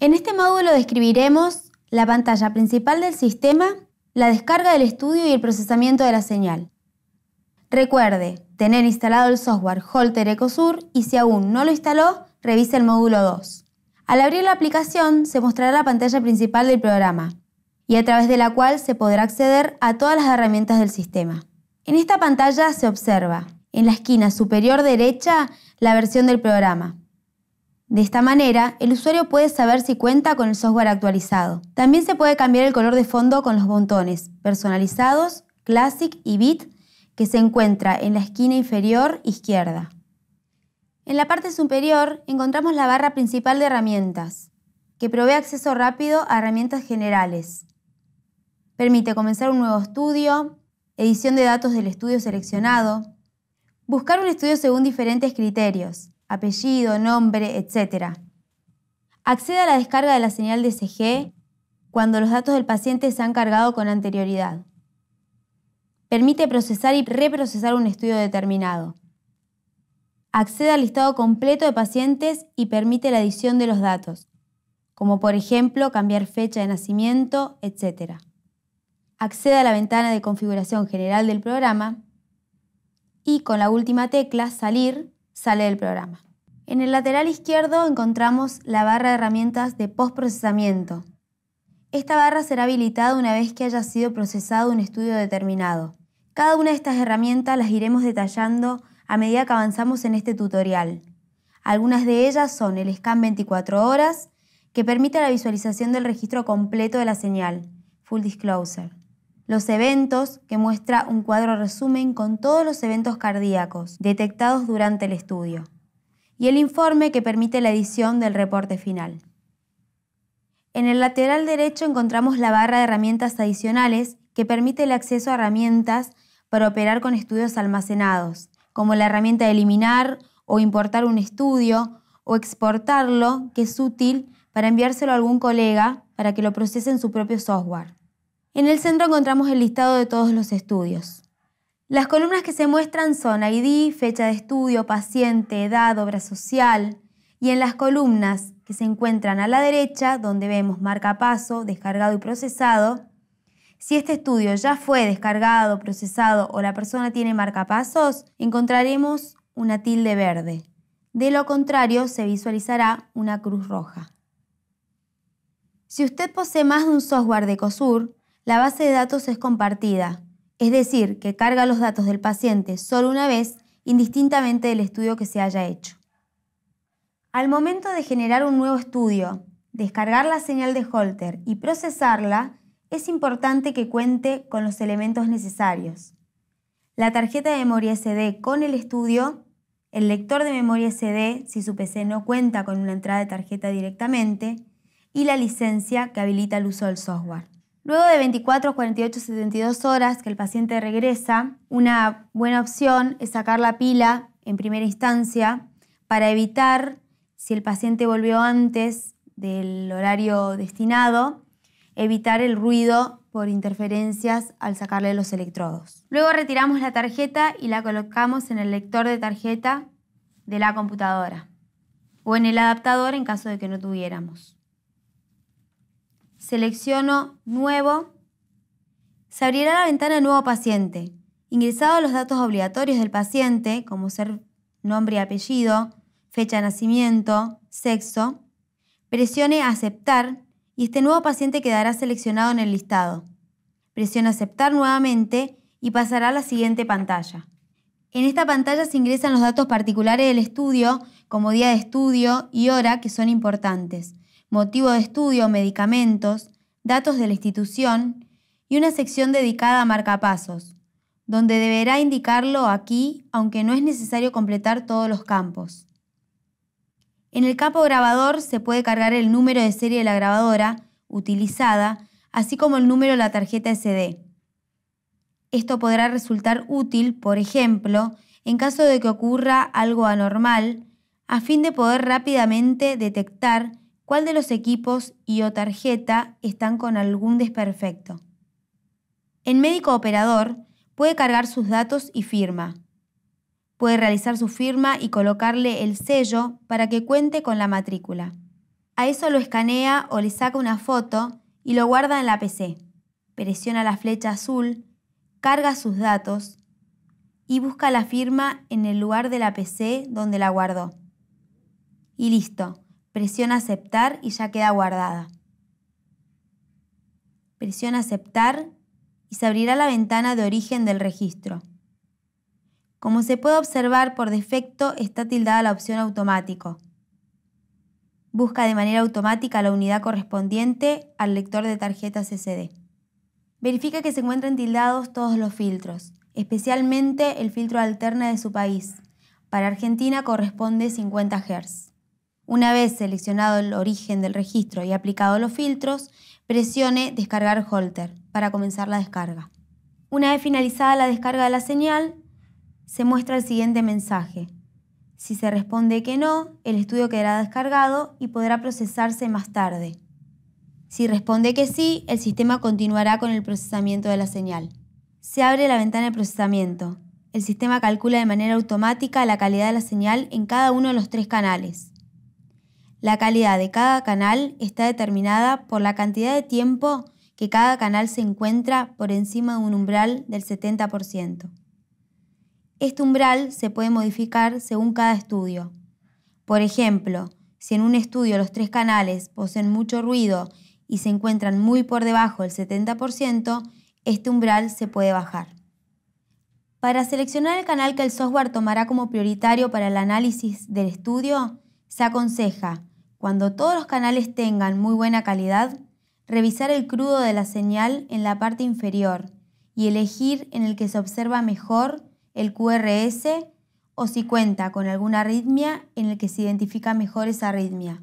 En este módulo describiremos la pantalla principal del sistema, la descarga del estudio y el procesamiento de la señal. Recuerde tener instalado el software Holter EcoSur y si aún no lo instaló, revise el módulo 2. Al abrir la aplicación se mostrará la pantalla principal del programa y a través de la cual se podrá acceder a todas las herramientas del sistema. En esta pantalla se observa, en la esquina superior derecha, la versión del programa. De esta manera, el usuario puede saber si cuenta con el software actualizado. También se puede cambiar el color de fondo con los botones personalizados, Classic y Bit, que se encuentra en la esquina inferior izquierda. En la parte superior encontramos la barra principal de herramientas, que provee acceso rápido a herramientas generales. Permite comenzar un nuevo estudio, edición de datos del estudio seleccionado, buscar un estudio según diferentes criterios, apellido, nombre, etc. Accede a la descarga de la señal de CG cuando los datos del paciente se han cargado con anterioridad. Permite procesar y reprocesar un estudio determinado. Accede al listado completo de pacientes y permite la edición de los datos, como por ejemplo cambiar fecha de nacimiento, etc. Accede a la ventana de configuración general del programa y con la última tecla Salir sale del programa. En el lateral izquierdo encontramos la barra de herramientas de postprocesamiento. Esta barra será habilitada una vez que haya sido procesado un estudio determinado. Cada una de estas herramientas las iremos detallando a medida que avanzamos en este tutorial. Algunas de ellas son el scan 24 horas, que permite la visualización del registro completo de la señal, Full Disclosure. Los eventos, que muestra un cuadro resumen con todos los eventos cardíacos detectados durante el estudio. Y el informe que permite la edición del reporte final. En el lateral derecho encontramos la barra de herramientas adicionales que permite el acceso a herramientas para operar con estudios almacenados, como la herramienta de eliminar o importar un estudio o exportarlo, que es útil para enviárselo a algún colega para que lo procese en su propio software. En el centro encontramos el listado de todos los estudios. Las columnas que se muestran son ID, fecha de estudio, paciente, edad, obra social. Y en las columnas que se encuentran a la derecha, donde vemos marcapaso, descargado y procesado, si este estudio ya fue descargado, procesado o la persona tiene marcapasos, encontraremos una tilde verde. De lo contrario, se visualizará una cruz roja. Si usted posee más de un software de COSUR, la base de datos es compartida, es decir, que carga los datos del paciente solo una vez, indistintamente del estudio que se haya hecho. Al momento de generar un nuevo estudio, descargar la señal de Holter y procesarla, es importante que cuente con los elementos necesarios. La tarjeta de memoria SD con el estudio, el lector de memoria SD si su PC no cuenta con una entrada de tarjeta directamente, y la licencia que habilita el uso del software. Luego de 24, 48, 72 horas que el paciente regresa, una buena opción es sacar la pila en primera instancia para evitar, si el paciente volvió antes del horario destinado, evitar el ruido por interferencias al sacarle los electrodos. Luego retiramos la tarjeta y la colocamos en el lector de tarjeta de la computadora o en el adaptador en caso de que no tuviéramos. Selecciono Nuevo. Se abrirá la ventana Nuevo paciente. ingresado los datos obligatorios del paciente, como ser nombre y apellido, fecha de nacimiento, sexo, presione Aceptar y este nuevo paciente quedará seleccionado en el listado. Presione Aceptar nuevamente y pasará a la siguiente pantalla. En esta pantalla se ingresan los datos particulares del estudio, como día de estudio y hora, que son importantes motivo de estudio, medicamentos, datos de la institución y una sección dedicada a marcapasos, donde deberá indicarlo aquí, aunque no es necesario completar todos los campos. En el campo grabador se puede cargar el número de serie de la grabadora utilizada, así como el número de la tarjeta SD. Esto podrá resultar útil, por ejemplo, en caso de que ocurra algo anormal, a fin de poder rápidamente detectar ¿Cuál de los equipos y o tarjeta están con algún desperfecto? El médico operador puede cargar sus datos y firma. Puede realizar su firma y colocarle el sello para que cuente con la matrícula. A eso lo escanea o le saca una foto y lo guarda en la PC. Presiona la flecha azul, carga sus datos y busca la firma en el lugar de la PC donde la guardó. Y listo, Presiona aceptar y ya queda guardada. Presiona aceptar y se abrirá la ventana de origen del registro. Como se puede observar, por defecto está tildada la opción automático. Busca de manera automática la unidad correspondiente al lector de tarjetas CCD. Verifica que se encuentran tildados todos los filtros, especialmente el filtro alterna de su país. Para Argentina corresponde 50 Hz. Una vez seleccionado el origen del registro y aplicado los filtros, presione Descargar Holter para comenzar la descarga. Una vez finalizada la descarga de la señal, se muestra el siguiente mensaje. Si se responde que no, el estudio quedará descargado y podrá procesarse más tarde. Si responde que sí, el sistema continuará con el procesamiento de la señal. Se abre la ventana de procesamiento. El sistema calcula de manera automática la calidad de la señal en cada uno de los tres canales. La calidad de cada canal está determinada por la cantidad de tiempo que cada canal se encuentra por encima de un umbral del 70%. Este umbral se puede modificar según cada estudio. Por ejemplo, si en un estudio los tres canales poseen mucho ruido y se encuentran muy por debajo del 70%, este umbral se puede bajar. Para seleccionar el canal que el software tomará como prioritario para el análisis del estudio, se aconseja cuando todos los canales tengan muy buena calidad, revisar el crudo de la señal en la parte inferior y elegir en el que se observa mejor el QRS o si cuenta con alguna arritmia en el que se identifica mejor esa arritmia.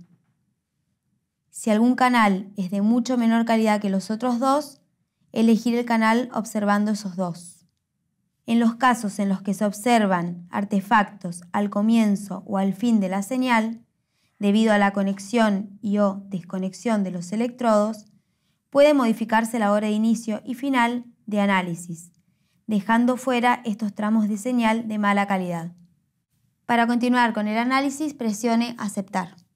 Si algún canal es de mucho menor calidad que los otros dos, elegir el canal observando esos dos. En los casos en los que se observan artefactos al comienzo o al fin de la señal, debido a la conexión y o desconexión de los electrodos, puede modificarse la hora de inicio y final de análisis, dejando fuera estos tramos de señal de mala calidad. Para continuar con el análisis, presione Aceptar.